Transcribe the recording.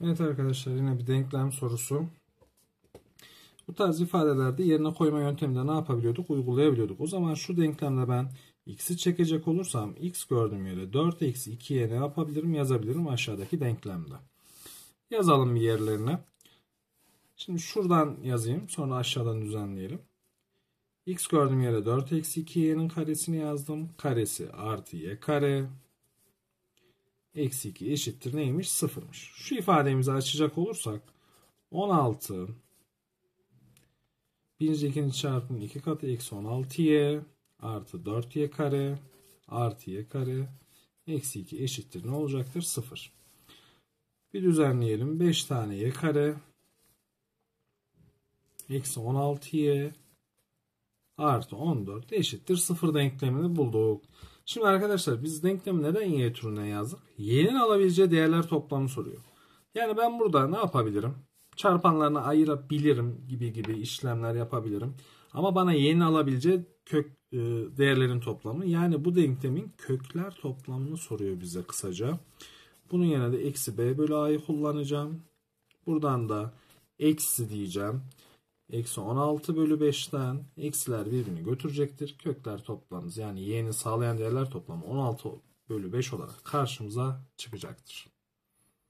Evet arkadaşlar yine bir denklem sorusu. Bu tarz ifadelerde yerine koyma yönteminde ne yapabiliyorduk? Uygulayabiliyorduk. O zaman şu denklemde ben x'i çekecek olursam x gördüğüm yere 4-2'ye x eksi ne yapabilirim? Yazabilirim aşağıdaki denklemde. Yazalım bir yerlerine. Şimdi şuradan yazayım. Sonra aşağıdan düzenleyelim. x gördüğüm yere 4 x eksi y'nin karesini yazdım. Karesi artı y kare eksi 2 eşittir neymiş? Sıfırmış. Şu ifademizi açacak olursak 16 birinci ikinci çarpımın 2 katı eksi 16y artı 4y kare artı y kare eksi 2 eşittir ne olacaktır? sıfır. Bir düzenleyelim. 5 tane y kare eksi 16y artı 14 eşittir sıfır denklemini bulduk. Şimdi arkadaşlar biz denklemi neden y türüne yazdık? y'nin alabileceği değerler toplamı soruyor. Yani ben burada ne yapabilirim? Çarpanlarını ayırabilirim gibi gibi işlemler yapabilirim. Ama bana yeni alabileceği kök e, değerlerin toplamı yani bu denklemin kökler toplamını soruyor bize kısaca. Bunun yerine de eksi b bölü a'yı kullanacağım. Buradan da eksi diyeceğim. Eksi 16 bölü 5'ten eksiler birbirini götürecektir. Kökler toplamımız yani y'nin sağlayan değerler toplamı 16 bölü 5 olarak karşımıza çıkacaktır.